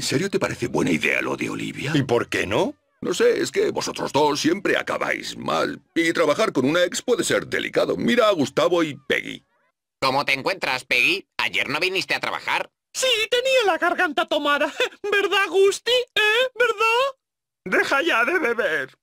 ¿En serio te parece buena idea lo de Olivia? ¿Y por qué no? No sé, es que vosotros dos siempre acabáis mal. Y trabajar con una ex puede ser delicado. Mira a Gustavo y Peggy. ¿Cómo te encuentras, Peggy? ¿Ayer no viniste a trabajar? Sí, tenía la garganta tomada. ¿Verdad, Gusti? ¿Eh? ¿Verdad? Deja ya de beber.